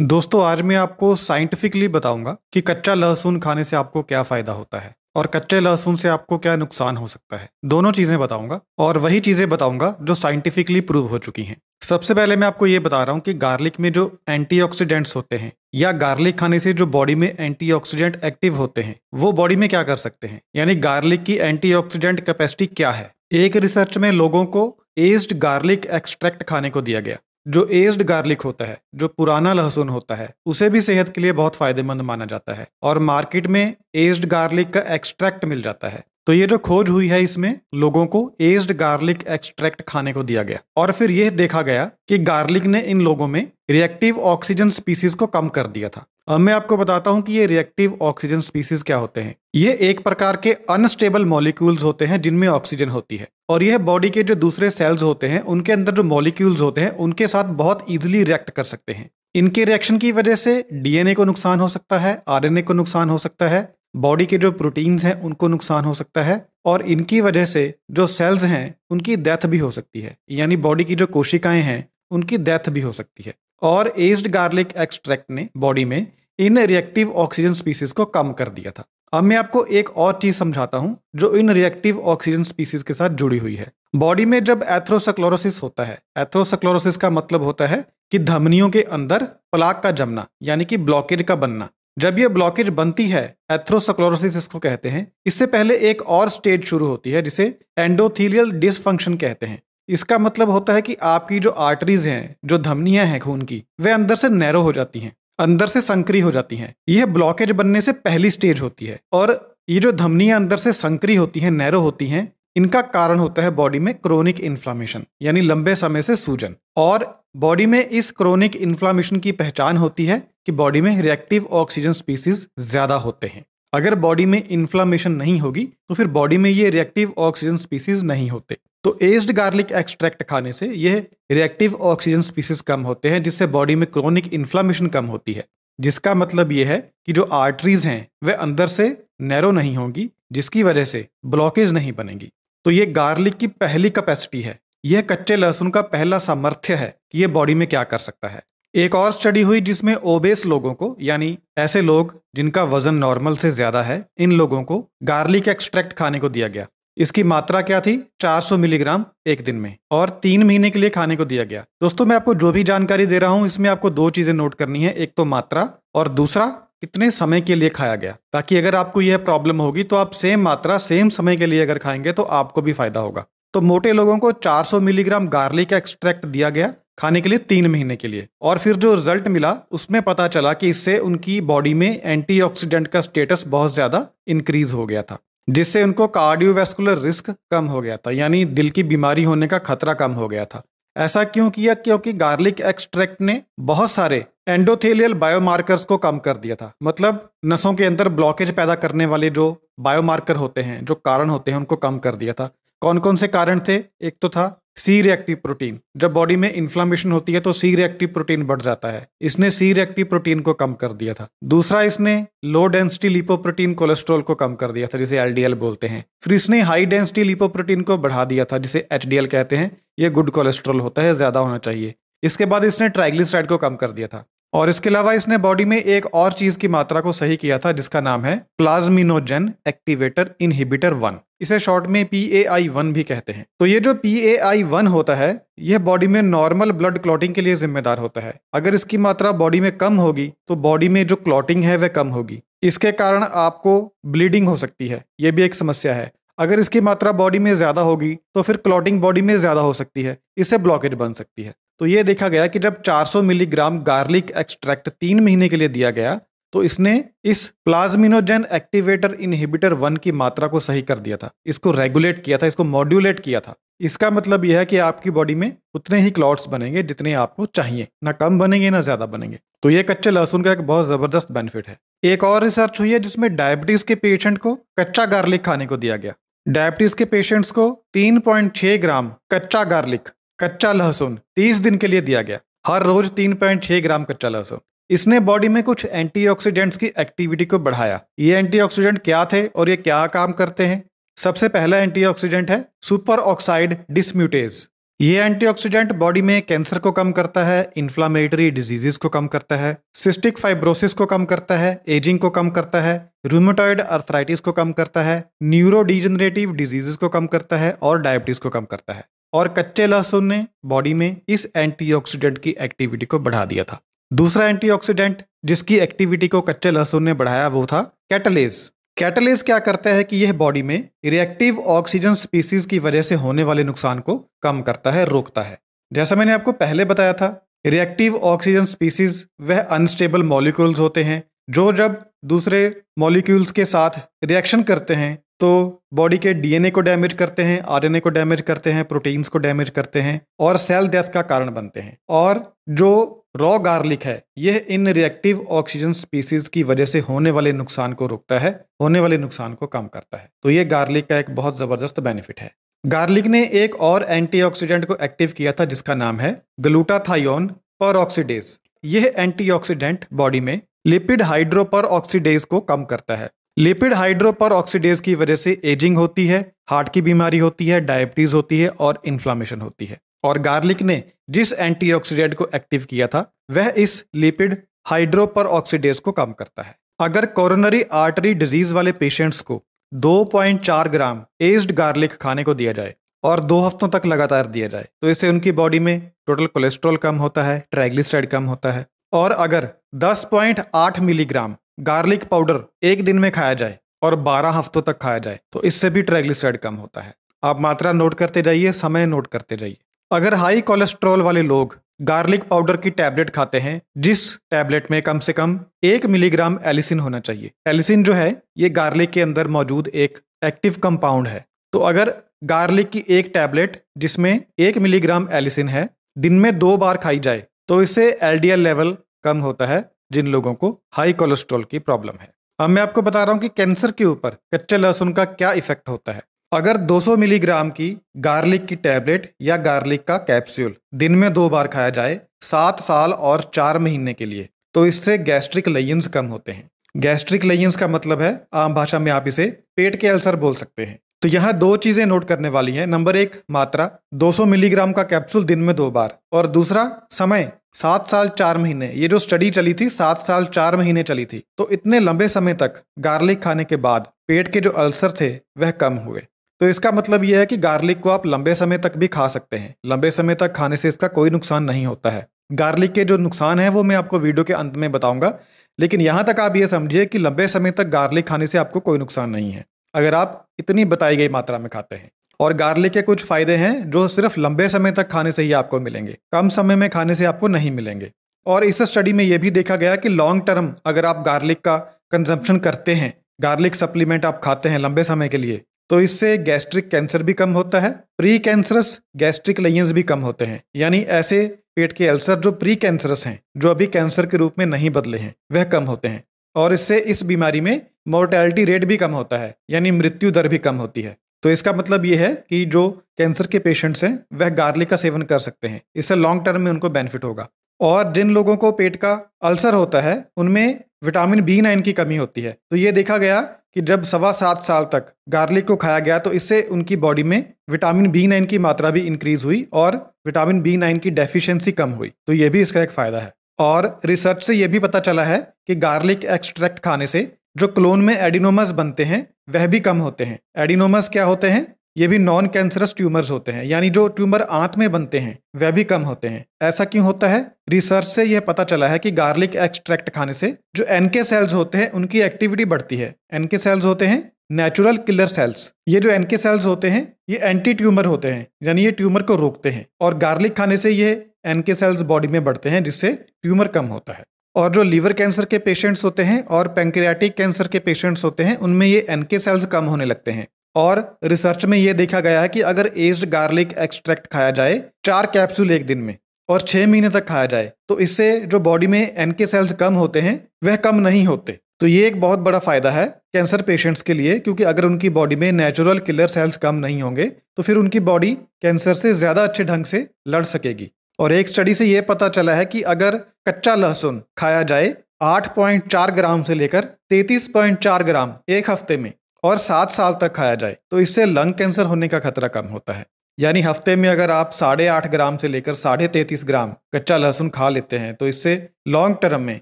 दोस्तों आज मैं आपको साइंटिफिकली बताऊंगा कि कच्चा लहसुन खाने से आपको क्या फ़ायदा होता है और कच्चे लहसुन से आपको क्या नुकसान हो सकता है दोनों चीज़ें बताऊंगा और वही चीज़ें बताऊंगा जो साइंटिफिकली प्रूव हो चुकी हैं सबसे पहले मैं आपको ये बता रहा हूँ कि गार्लिक में जो एंटीऑक्सीडेंट्स होते हैं या गार्लिक खाने से जो बॉडी में एंटीऑक्सीडेंट एक्टिव होते हैं वो बॉडी में क्या कर सकते हैं यानी गार्लिक की एंटीऑक्सीडेंट कैपेसिटी क्या है एक रिसर्च में लोगों को एज्ड गार्लिक एक्सट्रैक्ट खाने को दिया गया जो एज्ड गार्लिक होता है जो पुराना लहसुन होता है उसे भी सेहत के लिए बहुत फायदेमंद माना जाता है और मार्केट में एज्ड गार्लिक का एक्सट्रैक्ट मिल जाता है तो ये जो खोज हुई है इसमें लोगों को एज्ड गार्लिक एक्सट्रैक्ट खाने को दिया गया और फिर यह देखा गया कि गार्लिक ने इन लोगों में रिएक्टिव ऑक्सीजन स्पीसीज को कम कर दिया था अब मैं आपको बताता हूं कि ये रिएक्टिव ऑक्सीजन स्पीसीज क्या होते हैं ये एक प्रकार के अनस्टेबल मॉलिक्यूल्स होते हैं जिनमें ऑक्सीजन होती है और यह बॉडी के जो दूसरे सेल्स होते हैं उनके अंदर जो मॉलिक्यूल्स होते हैं उनके साथ बहुत ईजिली रिएक्ट कर सकते हैं इनके रिएक्शन की वजह से डीएनए को नुकसान हो सकता है आरएनए को नुकसान हो सकता है बॉडी के जो प्रोटीन्स हैं उनको नुकसान हो सकता है और इनकी वजह से जो सेल्स हैं उनकी डेथ भी हो सकती है यानी बॉडी की जो कोशिकाएं हैं उनकी डेथ भी हो सकती है और एज्ड गार्लिक एक्सट्रैक्ट ने बॉडी में इन रिएक्टिव ऑक्सीजन स्पीसीज को कम कर दिया था अब मैं आपको एक और चीज समझाता हूँ जो इन रिएक्टिव ऑक्सीजन स्पीसीज के साथ जुड़ी हुई है बॉडी में जब एथ्रोसक्लोरोसिस होता है एथ्रोसक्लोरोसिस का मतलब होता है कि धमनियों के अंदर प्लाक का जमना यानी कि ब्लॉकेज का बनना जब ये ब्लॉकेज बनती है एथ्रोसक्लोरोसिस इसको कहते हैं इससे पहले एक और स्टेज शुरू होती है जिसे एंडोथीलियल डिसफंक्शन कहते हैं इसका मतलब होता है कि आपकी जो आर्टरीज हैं जो धमनियां हैं खून की वे अंदर से नैरो हो जाती हैं अंदर से संकरी हो जाती हैं यह ब्लॉकेज बनने से पहली स्टेज होती है और ये जो धमनियां अंदर से संकरी होती हैं नैरो होती हैं इनका कारण होता है बॉडी में क्रोनिक इन्फ्लामेशन यानी लंबे समय से सूजन और बॉडी में इस क्रोनिक इन्फ्लामेशन की पहचान होती है कि बॉडी में रिएक्टिव ऑक्सीजन स्पीसीज ज्यादा होते हैं अगर बॉडी में इन्फ्लामेशन नहीं होगी तो फिर बॉडी में ये रिएक्टिव ऑक्सीजन स्पीसीज नहीं होते तो एज्ड गार्लिक एक्सट्रैक्ट खाने से यह रिएक्टिव ऑक्सीजन स्पीसीज कम होते हैं जिससे बॉडी में क्रोनिक इन्फ्लामेशन कम होती है जिसका मतलब यह है कि जो आर्टरीज हैं वे अंदर से नैरो नहीं होंगी जिसकी वजह से ब्लॉकेज नहीं बनेगी तो ये गार्लिक की पहली कैपेसिटी है यह कच्चे लहसुन का पहला सामर्थ्य है कि यह बॉडी में क्या कर सकता है एक और स्टडी हुई जिसमें ओबेस लोगों को यानी ऐसे लोग जिनका वजन नॉर्मल से ज्यादा है इन लोगों को गार्लिक एक्सट्रैक्ट खाने को दिया गया इसकी मात्रा क्या थी 400 मिलीग्राम एक दिन में और तीन महीने के लिए खाने को दिया गया दोस्तों मैं आपको जो भी जानकारी दे रहा हूँ इसमें आपको दो चीजें नोट करनी है एक तो मात्रा और दूसरा कितने समय के लिए खाया गया ताकि अगर आपको यह प्रॉब्लम होगी तो आप सेम मात्रा सेम समय के लिए अगर खाएंगे तो आपको भी फायदा होगा तो मोटे लोगों को 400 मिलीग्राम गार्लिक का एक्सट्रैक्ट दिया गया खाने के लिए तीन महीने के लिए और फिर जो रिजल्ट मिला उसमें पता चला कि इससे उनकी बॉडी में एंटीऑक्सीडेंट का स्टेटस बहुत ज़्यादा इंक्रीज हो गया था जिससे उनको कार्डियोवैस्कुलर रिस्क कम हो गया था यानी दिल की बीमारी होने का खतरा कम हो गया था ऐसा क्यों किया क्योंकि गार्लिक एक्सट्रैक्ट ने बहुत सारे एंडोथेलियल बायोमार्कर्स को कम कर दिया था मतलब नसों के अंदर ब्लॉकेज पैदा करने वाले जो बायोमार्कर होते हैं जो कारण होते हैं उनको कम कर दिया था कौन कौन से कारण थे एक तो था सी रिएक्टिव प्रोटीन जब बॉडी में इन्फ्लामेशन होती है तो सी रिएक्टिव प्रोटीन बढ़ जाता है इसने सी रिएक्टिव प्रोटीन को कम कर दिया था दूसरा इसने लो डेंसिटी लिपोप्रोटीन कोलेस्ट्रॉल को कम कर दिया था जिसे एलडीएल बोलते हैं फिर इसने हाई डेंसिटी लिपोप्रोटीन को बढ़ा दिया था जिसे एचडीएल कहते हैं यह गुड कोलेस्ट्रॉल होता है ज्यादा होना चाहिए इसके बाद इसने ट्राइग्लिसराइड को कम कर दिया था और इसके अलावा इसने बॉडी में एक और चीज की मात्रा को सही किया था जिसका नाम है प्लाज्मिनोजेन एक्टिवेटर इनहिबिटर वन इसे शॉर्ट में पी ए आई वन भी कहते हैं तो ये जो पी ए आई वन होता है यह बॉडी में नॉर्मल ब्लड क्लॉटिंग के लिए जिम्मेदार होता है अगर इसकी मात्रा बॉडी में कम होगी तो बॉडी में जो क्लॉटिंग है वह कम होगी इसके कारण आपको ब्लीडिंग हो सकती है यह भी एक समस्या है अगर इसकी मात्रा बॉडी में ज्यादा होगी तो फिर क्लॉटिंग बॉडी में ज्यादा हो सकती है इससे ब्लॉकेज बन सकती है तो ये देखा गया कि जब 400 मिलीग्राम गार्लिक एक्सट्रैक्ट तीन महीने के लिए दिया गया तो इसने इस प्लाज्मिनोजेन एक्टिवेटर इनहिबिटर वन की मात्रा को सही कर दिया था इसको रेगुलेट किया था इसको मॉड्यूलेट किया था इसका मतलब यह है कि आपकी बॉडी में उतने ही क्लॉट्स बनेंगे जितने आपको चाहिए ना कम बनेंगे ना ज्यादा बनेंगे तो ये कच्चे लहसुन का एक बहुत जबरदस्त बेनिफिट है एक और रिसर्च हुई है जिसमें डायबिटीज के पेशेंट को कच्चा गार्लिक खाने को दिया गया डायबिटीज के पेशेंट्स को 3.6 ग्राम कच्चा गार्लिक कच्चा लहसुन तीस दिन के लिए दिया गया हर रोज तीन पॉइंट छह ग्राम कच्चा लहसुन इसने बॉडी में कुछ एंटीऑक्सीडेंट्स की एक्टिविटी को बढ़ाया ये एंटीऑक्सीडेंट क्या थे और ये क्या काम करते हैं सबसे पहला एंटीऑक्सीडेंट है सुपर ऑक्साइड डिसम्यूटेज ये एंटीऑक्सीडेंट बॉडी में कैंसर को कम करता है इन्फ्लामेटरी डिजीजेस को कम करता है सिस्टिक फाइब्रोसिस को कम करता है एजिंग को कम करता है रूमोटॉइड अर्थराइटिस को कम करता है न्यूरो डिजीजेस को कम करता है और डायबिटीज को कम करता है और कच्चे लहसुन ने बॉडी में इस एंटीऑक्सीडेंट की एक्टिविटी को बढ़ा दिया था दूसरा एंटीऑक्सीडेंट जिसकी एक्टिविटी को कच्चे लहसुन ने बढ़ाया वो था कैटलेज कैटलेज क्या करता है कि यह बॉडी में रिएक्टिव ऑक्सीजन स्पीसीज की वजह से होने वाले नुकसान को कम करता है रोकता है जैसा मैंने आपको पहले बताया था रिएक्टिव ऑक्सीजन स्पीसीज वह अनस्टेबल मॉलिक्यूल्स होते हैं जो जब दूसरे मॉलिक्यूल्स के साथ रिएक्शन करते हैं तो बॉडी के डीएनए को डैमेज करते हैं आरएनए को डैमेज करते हैं प्रोटीन्स को डैमेज करते हैं और सेल डेथ का कारण बनते हैं और जो रॉ गार्लिक है यह इन रिएक्टिव ऑक्सीजन स्पीसीज की वजह से होने वाले नुकसान को रोकता है होने वाले नुकसान को कम करता है तो ये गार्लिक का एक बहुत ज़बरदस्त बेनिफिट है गार्लिक ने एक और एंटीऑक्सीडेंट को एक्टिव किया था जिसका नाम है ग्लूटाथायोन पर ऑक्सीडेज यह एंटीऑक्सीडेंट बॉडी में लिपिड हाइड्रोपर ऑक्सीडेज को कम करता है लिपिड हाइड्रोपर ऑक्सीडेज की वजह से एजिंग होती है हार्ट की बीमारी होती है डायबिटीज होती है और इन्फ्लामेशन होती है और गार्लिक ने जिस एंटीऑक्सीडेंट को एक्टिव किया था वह इस लिपिड हाइड्रोपर ऑक्सीडेज को कम करता है अगर कोरोनरी आर्टरी डिजीज वाले पेशेंट्स को 2.4 ग्राम एज्ड गार्लिक खाने को दिया जाए और दो हफ्तों तक लगातार दिया जाए तो इससे उनकी बॉडी में टोटल कोलेस्ट्रॉल कम होता है ट्राइग्लिसराइड कम होता है और अगर 10.8 मिलीग्राम गार्लिक पाउडर एक दिन में खाया जाए और 12 हफ्तों तक खाया जाए तो इससे भी ट्राइग्लिसराइड कम होता है आप मात्रा नोट करते जाइए समय नोट करते जाइए अगर हाई कोलेस्ट्रॉल वाले लोग गार्लिक पाउडर की टैबलेट खाते हैं जिस टैबलेट में कम से कम एक मिलीग्राम एलिसिन होना चाहिए एलिसिन जो है ये गार्लिक के अंदर मौजूद एक एक्टिव कंपाउंड है तो अगर गार्लिक की एक टैबलेट जिसमें एक मिलीग्राम एलिसिन है दिन में दो बार खाई जाए तो इससे एल लेवल कम होता है जिन लोगों को हाई कोलेस्ट्रॉल की प्रॉब्लम है अब मैं आपको बता रहा हूँ कि कैंसर के ऊपर कच्चे लहसुन का क्या इफेक्ट होता है अगर 200 मिलीग्राम की गार्लिक की टैबलेट या गार्लिक का कैप्सूल दिन में दो बार खाया जाए सात साल और चार महीने के लिए तो इससे गैस्ट्रिक लयंस कम होते हैं गैस्ट्रिक लयंस का मतलब है आम भाषा में आप इसे पेट के अल्सर बोल सकते हैं तो यहाँ दो चीज़ें नोट करने वाली हैं नंबर एक मात्रा 200 मिलीग्राम का कैप्सूल दिन में दो बार और दूसरा समय सात साल चार महीने ये जो स्टडी चली थी सात साल चार महीने चली थी तो इतने लंबे समय तक गार्लिक खाने के बाद पेट के जो अल्सर थे वह कम हुए तो इसका मतलब यह है कि गार्लिक को आप लंबे समय तक भी खा सकते हैं लंबे समय तक खाने से इसका कोई नुकसान नहीं होता है गार्लिक के जो नुकसान है वो मैं आपको वीडियो के अंत में बताऊंगा लेकिन यहाँ तक आप ये समझिए कि लंबे समय तक गार्लिक खाने से आपको कोई नुकसान नहीं है अगर आप इतनी बताई गई मात्रा में खाते हैं और गार्लिक के कुछ फ़ायदे हैं जो सिर्फ लंबे समय तक खाने से ही आपको मिलेंगे कम समय में खाने से आपको नहीं मिलेंगे और इस स्टडी में यह भी देखा गया कि लॉन्ग टर्म अगर आप गार्लिक का कंजम्पशन करते हैं गार्लिक सप्लीमेंट आप खाते हैं लंबे समय के लिए तो इससे गैस्ट्रिक कैंसर भी कम होता है प्री कैंसरस गैस्ट्रिक लेयंस भी कम होते हैं यानी ऐसे पेट के अल्सर जो प्री कैंसरस हैं जो अभी कैंसर के रूप में नहीं बदले हैं वह कम होते हैं और इससे इस बीमारी में मोर्टेलिटी रेट भी कम होता है यानी मृत्यु दर भी कम होती है तो इसका मतलब ये है कि जो कैंसर के पेशेंट्स हैं वह गार्लिक का सेवन कर सकते हैं इससे लॉन्ग टर्म में उनको बेनिफिट होगा और जिन लोगों को पेट का अल्सर होता है उनमें विटामिन बी नाइन की कमी होती है तो ये देखा गया कि जब सवा सात साल तक गार्लिक को खाया गया तो इससे उनकी बॉडी में विटामिन बी नाइन की मात्रा भी इंक्रीज हुई और विटामिन बी नाइन की डेफिशिएंसी कम हुई तो ये भी इसका एक फायदा है और रिसर्च से ये भी पता चला है कि गार्लिक एक्सट्रैक्ट खाने से जो क्लोन में एडिनोमस बनते हैं वह भी कम होते हैं एडिनोमस क्या होते हैं ये भी नॉन कैंसरस ट्यूमर्स होते हैं यानी जो ट्यूमर आंत में बनते हैं वह भी कम होते हैं ऐसा क्यों होता है रिसर्च से यह पता चला है कि गार्लिक एक्सट्रैक्ट खाने से जो एनके सेल्स होते हैं उनकी एक्टिविटी बढ़ती है एनके सेल्स होते हैं नेचुरल किलर सेल्स ये जो एनके सेल्स होते हैं ये एंटी ट्यूमर होते हैं यानी ये ट्यूमर को रोकते हैं और गार्लिक खाने से ये एनके सेल्स बॉडी में बढ़ते हैं जिससे ट्यूमर कम होता है और जो लीवर कैंसर के पेशेंट्स होते हैं और पेंक्रियाटिक कैंसर के पेशेंट्स होते हैं उनमें ये एन सेल्स कम होने लगते हैं और रिसर्च में ये देखा गया है कि अगर एज्ड गार्लिक एक्सट्रैक्ट खाया जाए चार कैप्सूल एक दिन में और छः महीने तक खाया जाए तो इससे जो बॉडी में एन के सेल्स कम होते हैं वह कम नहीं होते तो ये एक बहुत बड़ा फायदा है कैंसर पेशेंट्स के लिए क्योंकि अगर उनकी बॉडी में नेचुरल किलर सेल्स कम नहीं होंगे तो फिर उनकी बॉडी कैंसर से ज़्यादा अच्छे ढंग से लड़ सकेगी और एक स्टडी से ये पता चला है कि अगर कच्चा लहसुन खाया जाए 8.4 ग्राम से लेकर 33.4 ग्राम एक हफ्ते में और सात साल तक खाया जाए तो इससे लंग कैंसर होने का खतरा कम होता है यानी हफ्ते में अगर आप साढ़े आठ ग्राम से लेकर साढ़े तैतीस ग्राम कच्चा लहसुन खा लेते हैं तो इससे लॉन्ग टर्म में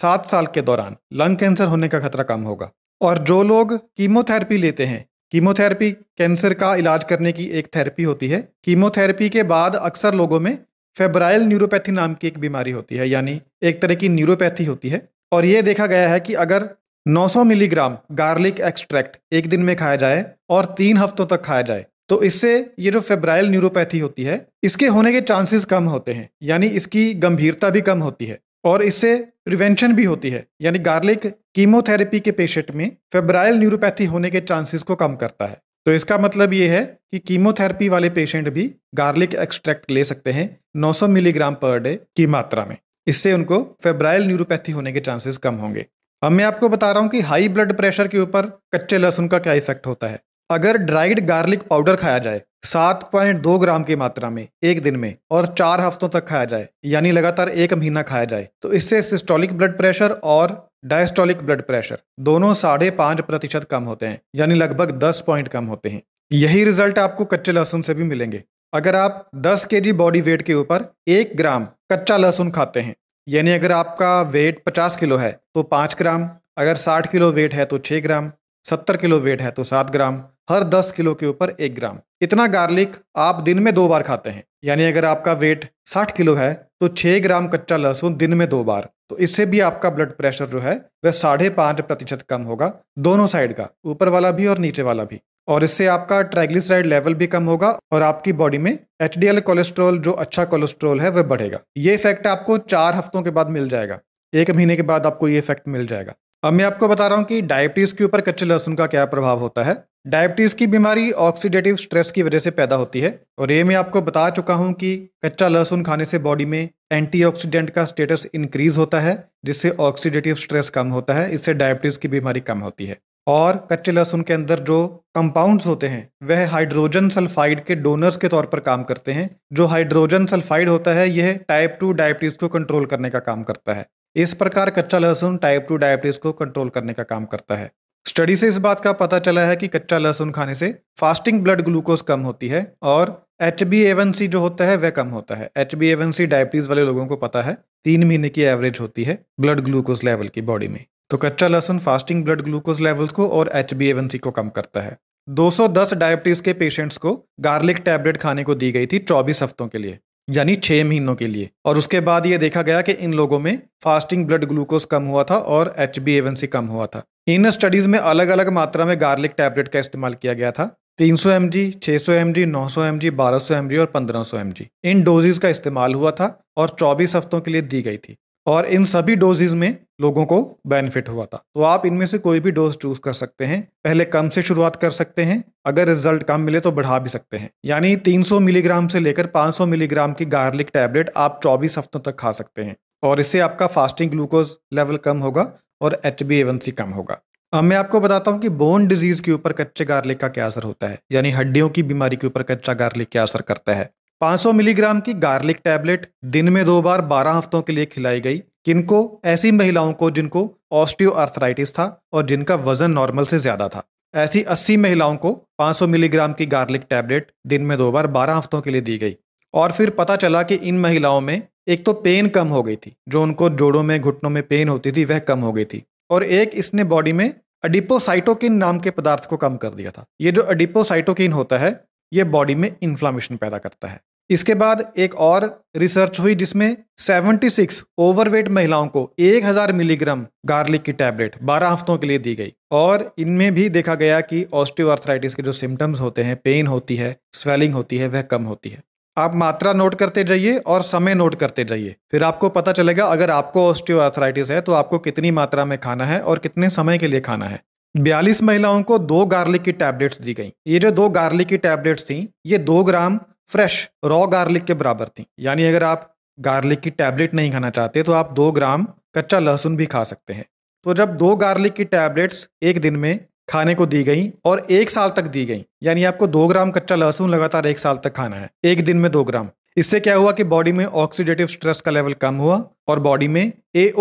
सात साल के दौरान लंग कैंसर होने का खतरा कम होगा और जो लोग कीमोथेरेपी लेते हैं कीमोथेरेपी कैंसर का इलाज करने की एक थेरेपी होती है कीमोथेरेपी के बाद अक्सर लोगों में फेब्राइल न्यूरोपैथी नाम की एक बीमारी होती है यानी एक तरह की न्यूरोपैथी होती है और ये देखा गया है कि अगर 900 मिलीग्राम गार्लिक एक्सट्रैक्ट एक दिन में खाया जाए और तीन हफ्तों तक खाया जाए तो इससे ये जो फेब्राइल न्यूरोपैथी होती है इसके होने के चांसेस कम होते हैं यानी इसकी गंभीरता भी कम होती है और इससे प्रिवेंशन भी होती है यानी गार्लिक कीमोथेरेपी के पेशेंट में फेब्राइल न्यूरोपैथी होने के चांसेस को कम करता है तो इसका मतलब ये है कि कीमोथेरेपी वाले पेशेंट भी गार्लिक एक्सट्रैक्ट ले सकते हैं 900 मिलीग्राम पर डे की मात्रा में इससे उनको फेब्राइल न्यूरोपैथी होने के चांसेस कम होंगे अब मैं आपको बता रहा हूँ कि हाई ब्लड प्रेशर के ऊपर कच्चे लहसुन का क्या इफेक्ट होता है अगर ड्राइड गार्लिक पाउडर खाया जाए 7.2 ग्राम की मात्रा में एक दिन में और चार हफ्तों तक खाया जाए यानी लगातार एक महीना खाया जाए तो इससे सिस्टोलिक ब्लड प्रेशर और डायस्टोलिक ब्लड प्रेशर दोनों साढ़े पाँच प्रतिशत कम होते हैं यानी लगभग दस पॉइंट कम होते हैं यही रिजल्ट आपको कच्चे लहसुन से भी मिलेंगे अगर आप दस के जी बॉडी वेट के ऊपर एक ग्राम कच्चा लहसुन खाते हैं यानी अगर आपका वेट पचास किलो है तो पांच ग्राम अगर साठ किलो वेट है तो छह ग्राम सत्तर किलो वेट है तो सात ग्राम हर दस किलो के ऊपर एक ग्राम इतना गार्लिक आप दिन में दो बार खाते हैं यानी अगर आपका वेट साठ किलो है तो छह ग्राम कच्चा लहसुन दिन में दो बार तो इससे भी आपका ब्लड प्रेशर जो है वह साढ़े पाँच प्रतिशत कम होगा दोनों साइड का ऊपर वाला भी और नीचे वाला भी और इससे आपका ट्राइग्लिसराइड लेवल भी कम होगा और आपकी बॉडी में एच कोलेस्ट्रोल जो अच्छा कोलेस्ट्रॉल है वह बढ़ेगा ये इफेक्ट आपको चार हफ्तों के बाद मिल जाएगा एक महीने के बाद आपको ये इफेक्ट मिल जाएगा अब मैं आपको बता रहा हूँ कि डायबिटीज़ के ऊपर कच्चे लहसुन का क्या प्रभाव होता है डायबिटीज़ की बीमारी ऑक्सीडेटिव स्ट्रेस की वजह से पैदा होती है और ये मैं आपको बता चुका हूँ कि कच्चा लहसुन खाने से बॉडी में एंटीऑक्सीडेंट का स्टेटस इंक्रीज होता है जिससे ऑक्सीडेटिव स्ट्रेस कम होता है इससे डायबिटीज़ की बीमारी कम होती है और कच्चे लहसुन के अंदर जो कंपाउंड्स होते हैं वह हाइड्रोजन सल्फाइड के डोनर्स के तौर पर काम करते हैं जो हाइड्रोजन सल्फाइड होता है यह टाइप टू डायबिटीज़ को कंट्रोल करने का काम करता है इस प्रकार कच्चा लहसुन टाइप टू डायबिटीज़ को कंट्रोल करने का काम करता है स्टडी से इस बात का पता चला है कि कच्चा लहसुन खाने से फास्टिंग ब्लड ग्लूकोज कम होती है और एच बी एवन सी जो होता है वह कम होता है H B A one C diabetes वाले लोगों को पता है तीन महीने की एवरेज होती है ब्लड ग्लूकोज लेवल की बॉडी में तो कच्चा लहसुन फास्टिंग ब्लड ग्लूकोज लेवल्स को और एच बी एवन सी को कम करता है 210 डायबिटीज के पेशेंट्स को गार्लिक टैबलेट खाने को दी गई थी चौबीस हफ्तों के लिए यानी छह महीनों के लिए और उसके बाद ये देखा गया कि इन लोगों में फास्टिंग ब्लड ग्लूकोज कम हुआ था और एच बी एवन सी कम हुआ था इन स्टडीज़ में अलग अलग मात्रा में गार्लिक टैबलेट का इस्तेमाल किया गया था 300 सौ एम जी छह सौ एम जी नौ सौ एम जी बारह सौ एम जी और पंद्रह सौ एम जी इन डोजेज का इस्तेमाल हुआ था और चौबीस हफ्तों के लिए दी गई थी और इन सभी डोजेज में लोगों को बेनिफिट हुआ था तो आप इनमें से कोई भी डोज चूज कर सकते हैं पहले कम से शुरुआत कर सकते हैं अगर रिजल्ट कम मिले तो बढ़ा भी सकते हैं यानी 300 मिलीग्राम से लेकर 500 मिलीग्राम की गार्लिक टैबलेट आप 24 हफ्तों तक खा सकते हैं और इससे आपका फास्टिंग ग्लूकोज लेवल कम होगा और एच बी एवं सी कम होगा अब मैं आपको बताता हूँ कि बोन डिजीज के ऊपर कच्चे गार्लिक का क्या असर होता है यानी हड्डियों की बीमारी के ऊपर कच्चा गार्लिक क्या असर करता है 500 मिलीग्राम की गार्लिक टैबलेट दिन में दो बार 12 हफ्तों के लिए खिलाई गई किनको ऐसी महिलाओं को जिनको ऑस्टियो था और जिनका वजन नॉर्मल से ज्यादा था ऐसी अस्सी महिलाओं को पांच मिलीग्राम की गार्लिक टैबलेट दिन में दो बार बारह हफ्तों के लिए दी गई और फिर पता चला कि इन महिलाओं में एक तो पेन कम हो गई थी जो उनको जोड़ों में घुटनों में पेन होती थी वह कम हो गई थी और एक इसने बॉडी में अडिपोसाइटोकिन नाम के पदार्थ को कम कर दिया था ये जो अडिपोसाइटोकिन होता है ये बॉडी में इन्फ्लामेशन पैदा करता है इसके बाद एक और रिसर्च हुई जिसमें 76 ओवरवेट महिलाओं को 1000 मिलीग्राम गार्लिक की टैबलेट 12 हफ्तों के लिए दी गई और इनमें भी देखा गया कि ऑस्टियोआर्थराइटिस के जो सिम्टम्स होते हैं पेन होती है स्वेलिंग होती है वह कम होती है आप मात्रा नोट करते जाइए और समय नोट करते जाइए फिर आपको पता चलेगा अगर आपको ऑस्टियोआर्थराइटिस है तो आपको कितनी मात्रा में खाना है और कितने समय के लिए खाना है बयालीस महिलाओं को दो गार्लिक की टैबलेट्स दी गई ये जो दो गार्लिक की टैबलेट्स थी ये दो ग्राम फ्रेश रॉ गार्लिक के बराबर थी यानी अगर आप गार्लिक की टैबलेट नहीं खाना चाहते तो आप दो ग्राम कच्चा लहसुन भी खा सकते हैं तो जब दो गार्लिक की टैबलेट्स एक दिन में खाने को दी गई और एक साल तक दी गई यानी आपको दो ग्राम कच्चा लहसुन लगातार एक साल तक खाना है एक दिन में दो ग्राम इससे क्या हुआ कि बॉडी में ऑक्सीडेटिव स्ट्रेस का लेवल कम हुआ और बॉडी में ए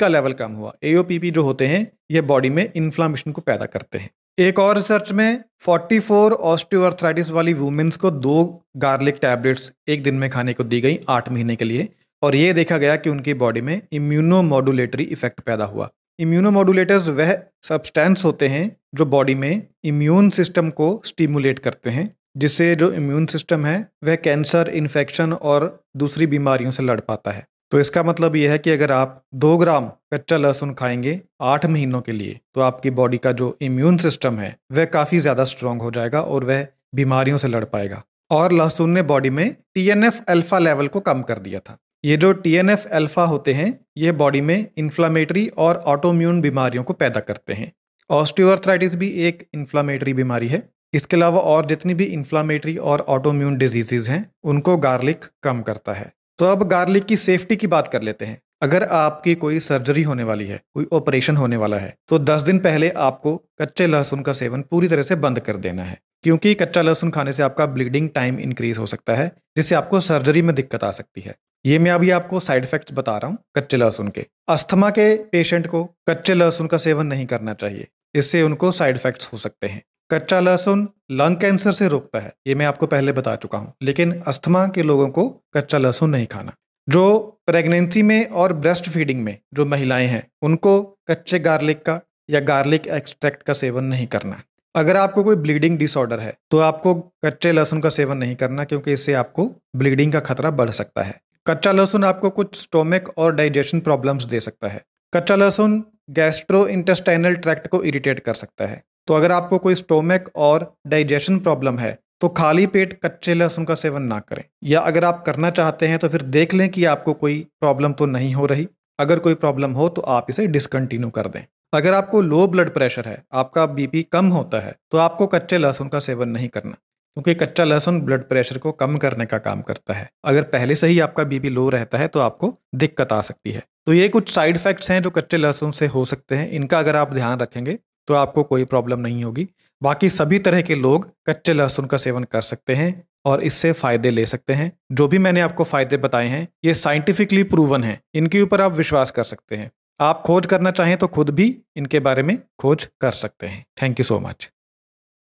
का लेवल कम हुआ ए जो होते हैं ये बॉडी में इन्फ्लामेशन को पैदा करते हैं एक और रिसर्च में 44 ऑस्टिथराइटिस वाली वुमेन्स को दो गार्लिक टैबलेट्स एक दिन में खाने को दी गई आठ महीने के लिए और ये देखा गया कि उनकी बॉडी में इम्यूनो मॉडुलेटरी इफेक्ट पैदा हुआ इम्यूनोमोडुलेटर्स वह सब्सटेंस होते हैं जो बॉडी में इम्यून सिस्टम को स्टिमुलेट करते हैं जिससे जो इम्यून सिस्टम है वह कैंसर इन्फेक्शन और दूसरी बीमारियों से लड़ पाता है तो इसका मतलब यह है कि अगर आप दो ग्राम कच्चा लहसुन खाएंगे आठ महीनों के लिए तो आपकी बॉडी का जो इम्यून सिस्टम है वह काफ़ी ज़्यादा स्ट्रांग हो जाएगा और वह बीमारियों से लड़ पाएगा और लहसुन ने बॉडी में T N F alpha level को कम कर दिया था ये जो टी एन एफ एल्फ़ा होते हैं ये बॉडी में इन्फ्लामेटरी और ऑटोम्यून बीमारियों को पैदा करते हैं ऑस्टियोआर्थराइटिस भी एक इन्फ्लामेटरी बीमारी है इसके अलावा और जितनी भी इन्फ्लामेटरी और ऑटोम्यून डिजीजेज हैं उनको गार्लिक कम करता है तो अब गार्लिक की सेफ्टी की बात कर लेते हैं अगर आपकी कोई सर्जरी होने वाली है कोई ऑपरेशन होने वाला है तो 10 दिन पहले आपको कच्चे लहसुन का सेवन पूरी तरह से बंद कर देना है क्योंकि कच्चा लहसुन खाने से आपका ब्लीडिंग टाइम इंक्रीज हो सकता है जिससे आपको सर्जरी में दिक्कत आ सकती है ये मैं अभी आपको साइड इफेक्ट्स बता रहा हूँ कच्चे लहसुन के अस्थमा के पेशेंट को कच्चे लहसुन का सेवन नहीं करना चाहिए इससे उनको साइड इफेक्ट्स हो सकते हैं कच्चा लहसुन लंग कैंसर से रोकता है ये मैं आपको पहले बता चुका हूँ लेकिन अस्थमा के लोगों को कच्चा लहसुन नहीं खाना जो प्रेगनेंसी में और ब्रेस्ट फीडिंग में जो महिलाएं हैं उनको कच्चे गार्लिक का या गार्लिक एक्सट्रैक्ट का सेवन नहीं करना अगर आपको कोई ब्लीडिंग डिसऑर्डर है तो आपको कच्चे लहसुन का सेवन नहीं करना क्योंकि इससे आपको ब्लीडिंग का खतरा बढ़ सकता है कच्चा लहसुन आपको कुछ स्टोमिक और डाइजेशन प्रॉब्लम्स दे सकता है कच्चा लहसुन गैस्ट्रो इंटेस्टाइनल ट्रैक्ट को इरिटेट कर सकता है तो अगर आपको कोई स्टोमिक और डाइजेशन प्रॉब्लम है तो खाली पेट कच्चे लहसुन का सेवन ना करें या अगर आप करना चाहते हैं तो फिर देख लें कि आपको कोई प्रॉब्लम तो नहीं हो रही अगर कोई प्रॉब्लम हो तो आप इसे डिसकंटिन्यू कर दें अगर आपको लो ब्लड प्रेशर है आपका बीपी कम होता है तो आपको कच्चे लहसुन का सेवन नहीं करना क्योंकि कच्चा लहसुन ब्लड प्रेशर को कम करने का काम करता है अगर पहले से ही आपका बीपी लो रहता है तो आपको दिक्कत आ सकती है तो ये कुछ साइड इफेक्ट्स हैं जो कच्चे लहसुन से हो सकते हैं इनका अगर आप ध्यान रखेंगे तो आपको कोई प्रॉब्लम नहीं होगी बाकी सभी तरह के लोग कच्चे लहसुन का सेवन कर सकते हैं और इससे फायदे ले सकते हैं जो भी मैंने आपको फायदे बताए हैं ये साइंटिफिकली प्रूवन है इनके ऊपर आप विश्वास कर सकते हैं आप खोज करना चाहें तो खुद भी इनके बारे में खोज कर सकते हैं थैंक यू सो मच